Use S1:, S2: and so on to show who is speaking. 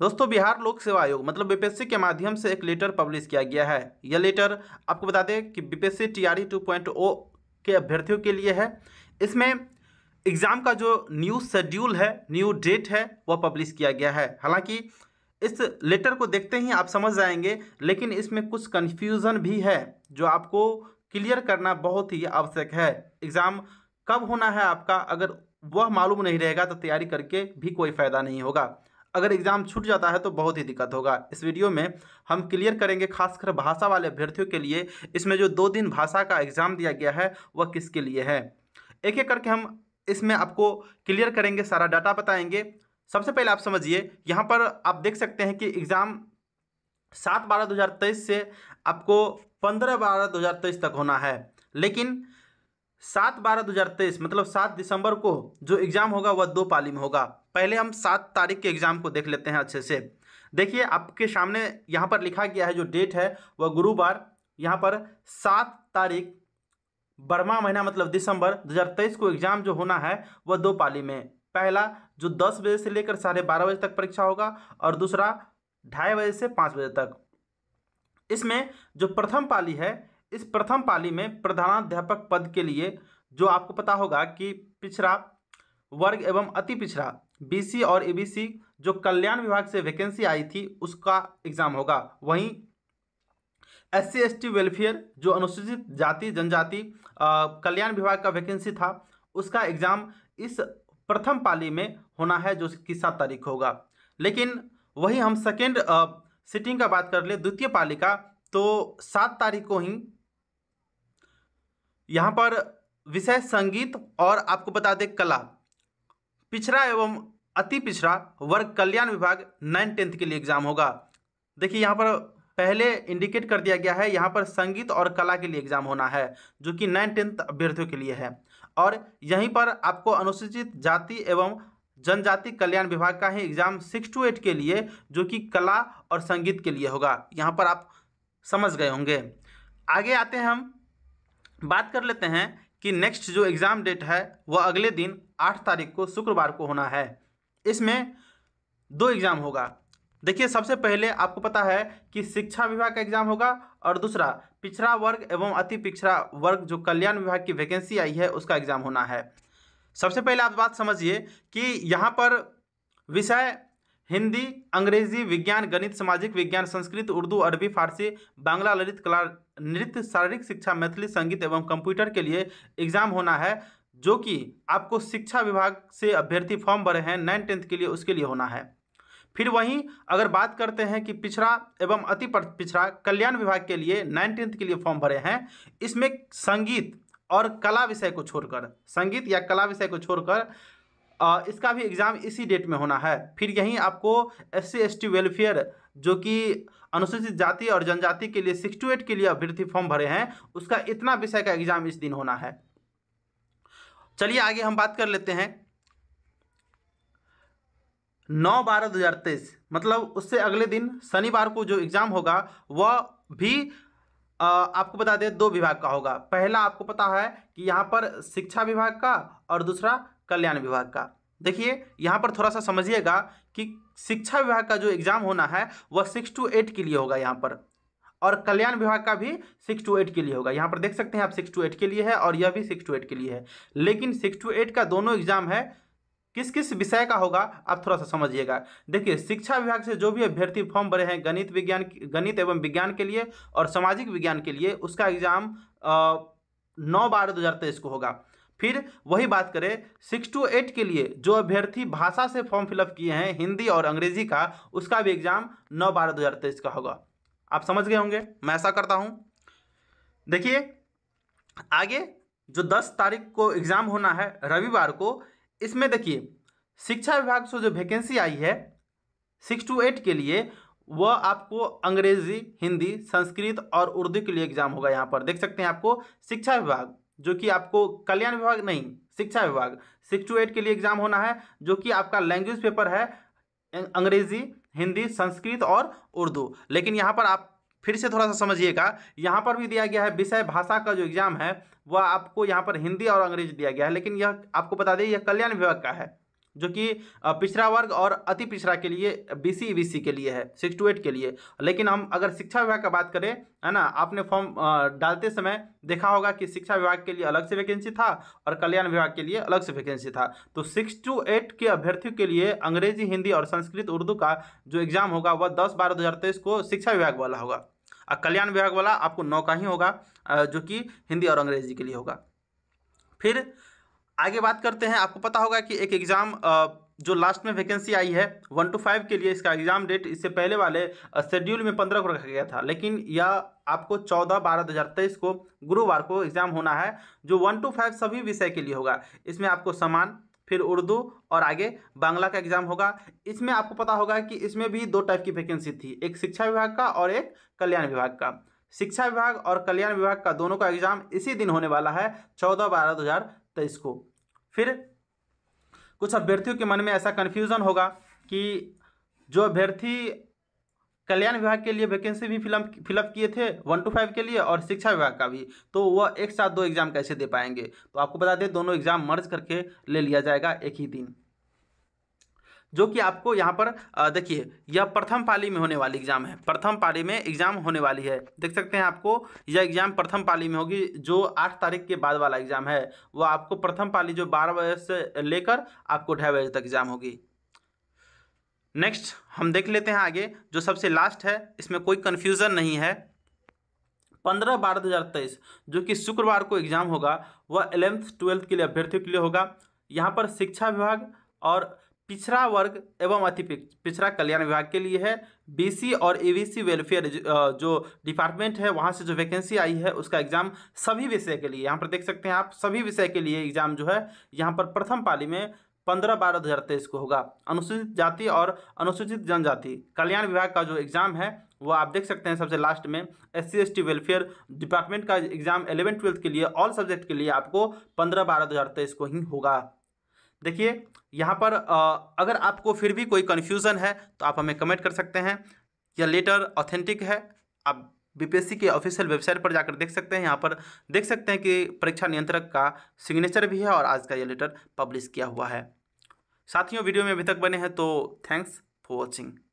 S1: दोस्तों बिहार लोक सेवा आयोग मतलब बीपीएससी के माध्यम से एक लेटर पब्लिश किया गया है यह लेटर आपको बता दें कि बीपीएससी टीआरई 2.0 के अभ्यर्थियों के लिए है इसमें एग्ज़ाम का जो न्यू शेड्यूल है न्यू डेट है वह पब्लिश किया गया है हालांकि इस लेटर को देखते ही आप समझ जाएंगे लेकिन इसमें कुछ कन्फ्यूज़न भी है जो आपको क्लियर करना बहुत ही आवश्यक है एग्ज़ाम कब होना है आपका अगर वह मालूम नहीं रहेगा तो तैयारी करके भी कोई फ़ायदा नहीं होगा अगर एग्ज़ाम छूट जाता है तो बहुत ही दिक्कत होगा इस वीडियो में हम क्लियर करेंगे खासकर भाषा वाले अभ्यर्थियों के लिए इसमें जो दो दिन भाषा का एग्ज़ाम दिया गया है वह किसके लिए है एक एक करके हम इसमें आपको क्लियर करेंगे सारा डाटा बताएंगे सबसे पहले आप समझिए यहाँ पर आप देख सकते हैं कि एग्ज़ाम सात बारह दो हज़ार तेईस से आपको पंद्रह बारह दो हज़ार तेईस तक होना है लेकिन सात बारह दो हज़ार तेईस मतलब सात दिसंबर को जो एग्ज़ाम होगा वह दो पाली में होगा पहले हम सात तारीख के एग्ज़ाम को देख लेते हैं अच्छे से देखिए आपके सामने यहाँ पर लिखा गया है जो डेट है वह गुरुवार यहाँ पर सात तारीख बर्मा महीना मतलब दिसंबर 2023 को एग्ज़ाम जो होना है वह दो पाली में पहला जो दस बजे से लेकर साढ़े बारह बजे तक परीक्षा होगा और दूसरा ढाई बजे से पाँच बजे तक इसमें जो प्रथम पाली है इस प्रथम पाली में प्रधानाध्यापक पद के लिए जो आपको पता होगा कि पिछड़ा वर्ग एवं अति पिछड़ा बीसी और एबीसी जो कल्याण विभाग से वैकेंसी आई थी उसका एग्जाम होगा वहीं S C S T welfare जो अनुसूचित जाति जनजाति कल्याण विभाग का वैकेंसी था उसका एग्जाम इस प्रथम पाली में होना है जो कि सात तारीख होगा लेकिन वही हम सेकेंड सिटिंग का बात कर ले द्वितीय पाली का तो सात तारीख को ही यहाँ पर विषय संगीत और आपको बता दें कला पिछड़ा एवं अति पिछड़ा वर्ग कल्याण विभाग नाइन टेंथ के लिए एग्जाम होगा देखिए यहाँ पर पहले इंडिकेट कर दिया गया है यहाँ पर संगीत और कला के लिए एग्जाम होना है जो कि नाइन टेंथ अभ्यर्थियों के लिए है और यहीं पर आपको अनुसूचित जाति एवं जनजाति कल्याण विभाग का ही एग्जाम सिक्स टू एट के लिए जो कि कला और संगीत के लिए होगा यहाँ पर आप समझ गए होंगे आगे आते हैं हम बात कर लेते हैं कि नेक्स्ट जो एग्ज़ाम डेट है वह अगले दिन आठ तारीख को शुक्रवार को होना है इसमें दो एग्ज़ाम होगा देखिए सबसे पहले आपको पता है कि शिक्षा विभाग का एग्जाम होगा और दूसरा पिछड़ा वर्ग एवं अति पिछड़ा वर्ग जो कल्याण विभाग की वैकेंसी आई है उसका एग्जाम होना है सबसे पहले आप बात समझिए कि यहाँ पर विषय हिंदी अंग्रेजी विज्ञान गणित सामाजिक विज्ञान संस्कृत उर्दू अरबी फारसी बांग्ला ललित कला नृत्य शारीरिक शिक्षा मैथिली संगीत एवं कंप्यूटर के लिए एग्जाम होना है जो कि आपको शिक्षा विभाग से अभ्यर्थी फॉर्म भरे हैं नाइन टेंथ के लिए उसके लिए होना है फिर वहीं अगर बात करते हैं कि पिछड़ा एवं अति पिछड़ा कल्याण विभाग के लिए नाइन टेंथ के लिए फॉर्म भरे हैं इसमें संगीत और कला विषय को छोड़कर संगीत या कला विषय को छोड़कर इसका भी एग्ज़ाम इसी डेट में होना है फिर यहीं आपको S C S T welfare जो कि अनुसूचित जाति और जनजाति के लिए सिक्स टू एट के लिए अभ्यर्थी फॉर्म भरे हैं उसका इतना विषय का एग्ज़ाम इस दिन होना है चलिए आगे हम बात कर लेते हैं नौ बारह दो हज़ार तेईस मतलब उससे अगले दिन शनिवार को जो एग्ज़ाम होगा वह भी आ, आपको बता दें दो विभाग का होगा पहला आपको पता है कि यहाँ पर शिक्षा विभाग का और दूसरा कल्याण विभाग का देखिए यहाँ पर थोड़ा सा समझिएगा कि शिक्षा विभाग का जो एग्ज़ाम होना है वह सिक्स टू एट के लिए होगा यहाँ पर और कल्याण विभाग का भी सिक्स टू एट के लिए होगा यहाँ पर देख सकते हैं आप सिक्स टू एट के लिए है और यह भी सिक्स टू एट के लिए है लेकिन सिक्स टू एट का दोनों एग्जाम है किस किस विषय का होगा आप थोड़ा सा समझिएगा देखिए शिक्षा विभाग से जो भी अभ्यर्थी फॉर्म भरे हैं गणित विज्ञान गणित एवं विज्ञान के लिए और सामाजिक विज्ञान के लिए उसका एग्जाम नौ बारह दो हज़ार तेईस को होगा फिर वही बात करें सिक्स टू एट के लिए जो अभ्यर्थी भाषा से फॉर्म फिलअप किए हैं हिंदी और अंग्रेजी का उसका भी एग्जाम नौ बारह दो हज़ार तेईस का होगा आप समझ गए होंगे मैं ऐसा करता हूँ देखिए आगे जो दस तारीख को एग्ज़ाम होना है रविवार को इसमें देखिए शिक्षा विभाग से जो वैकेंसी आई है सिक्स टू एट के लिए वह आपको अंग्रेजी हिंदी संस्कृत और उर्दू के लिए एग्जाम होगा यहाँ पर देख सकते हैं आपको शिक्षा विभाग जो कि आपको कल्याण विभाग नहीं शिक्षा विभाग सिक्स टू एट के लिए एग्जाम होना है जो कि आपका लैंग्वेज पेपर है अंग्रेजी हिंदी संस्कृत और उर्दू लेकिन यहाँ पर आप फिर से थोड़ा सा समझिएगा यहाँ पर भी दिया गया है विषय भाषा का जो एग्ज़ाम है वह आपको यहाँ पर हिंदी और अंग्रेजी दिया गया है लेकिन यह आपको बता दें यह कल्याण विभाग का है जो कि पिछड़ा वर्ग और अति पिछड़ा के लिए बीसी ईबीसी के लिए है सिक्स टू एट के लिए लेकिन हम अगर शिक्षा विभाग का बात करें है ना आपने फॉर्म डालते समय देखा होगा कि शिक्षा विभाग के लिए अलग से वैकेंसी था और कल्याण विभाग के लिए अलग से वैकेंसी था तो सिक्स टू एट के अभ्यर्थियों के लिए अंग्रेजी हिंदी और संस्कृत उर्दू का जो एग्जाम होगा वह दस बारह दो को शिक्षा विभाग वाला होगा और कल्याण विभाग वाला आपको नौ का ही होगा जो कि हिंदी और अंग्रेजी के लिए होगा फिर आगे बात करते हैं आपको पता होगा कि एक एग्ज़ाम जो लास्ट में वैकेंसी आई है वन टू फाइव के लिए इसका एग्ज़ाम डेट इससे पहले वाले शेड्यूल में पंद्रह को रखा गया था लेकिन यह आपको चौदह बारह दो हज़ार तेईस को गुरुवार को एग्ज़ाम होना है जो वन टू फाइव सभी विषय के लिए होगा इसमें आपको समान फिर उर्दू और आगे बांग्ला का एग्ज़ाम होगा इसमें आपको पता होगा कि इसमें भी दो टाइप की वैकेंसी थी एक शिक्षा विभाग का और एक कल्याण विभाग का शिक्षा विभाग और कल्याण विभाग का दोनों का एग्ज़ाम इसी दिन होने वाला है चौदह बारह दो हज़ार तो इसको फिर कुछ अभ्यर्थियों के मन में ऐसा कन्फ्यूज़न होगा कि जो अभ्यर्थी कल्याण विभाग के लिए वैकेंसी भी फिलअप फिलअप किए थे वन टू फाइव के लिए और शिक्षा विभाग का भी तो वह एक साथ दो एग्ज़ाम कैसे दे पाएंगे तो आपको बता दें दोनों एग्ज़ाम मर्ज करके ले लिया जाएगा एक ही दिन जो कि आपको यहाँ पर देखिए यह प्रथम पाली में होने वाली एग्ज़ाम है प्रथम पाली में एग्ज़ाम होने वाली है देख सकते हैं आपको यह एग्ज़ाम प्रथम पाली में होगी जो आठ तारीख के बाद वाला एग्ज़ाम है वह आपको प्रथम पाली जो बारह बजे से लेकर आपको ढाई बजे तक एग्ज़ाम होगी नेक्स्ट हम देख लेते हैं आगे जो सबसे लास्ट है इसमें कोई कन्फ्यूज़न नहीं है पंद्रह बारह दो हज़ार तेईस जो कि शुक्रवार को एग्ज़ाम होगा वह एलेवंथ ट्वेल्थ के लिए अभ्यर्थियों के लिए होगा यहाँ पर शिक्षा विभाग और पिछड़ा वर्ग एवं अति पिछड़ा कल्याण विभाग के लिए है बीसी और एबीसी वेलफेयर जो डिपार्टमेंट है वहाँ से जो वैकेंसी आई है उसका एग्जाम सभी विषय के लिए यहाँ पर देख सकते हैं आप सभी विषय के लिए एग्जाम जो है यहाँ पर प्रथम पाली में पंद्रह बारह दो हज़ार तेईस को होगा अनुसूचित जाति और अनुसूचित जनजाति कल्याण विभाग का जो एग्ज़ाम है वो आप देख सकते हैं सबसे लास्ट में एस सी वेलफेयर डिपार्टमेंट का एग्ज़ाम एलेवन ट्वेल्थ के लिए ऑल सब्जेक्ट के लिए आपको पंद्रह बारह दो हज़ार तेईस को ही होगा देखिए यहाँ पर आ, अगर आपको फिर भी कोई कन्फ्यूज़न है तो आप हमें कमेंट कर सकते हैं यह लेटर ऑथेंटिक है आप बीपीएससी के ऑफिशियल वेबसाइट पर जाकर देख सकते हैं यहाँ पर देख सकते हैं कि परीक्षा नियंत्रक का सिग्नेचर भी है और आज का यह लेटर पब्लिश किया हुआ है साथियों वीडियो में अभी तक बने हैं तो थैंक्स फॉर वॉचिंग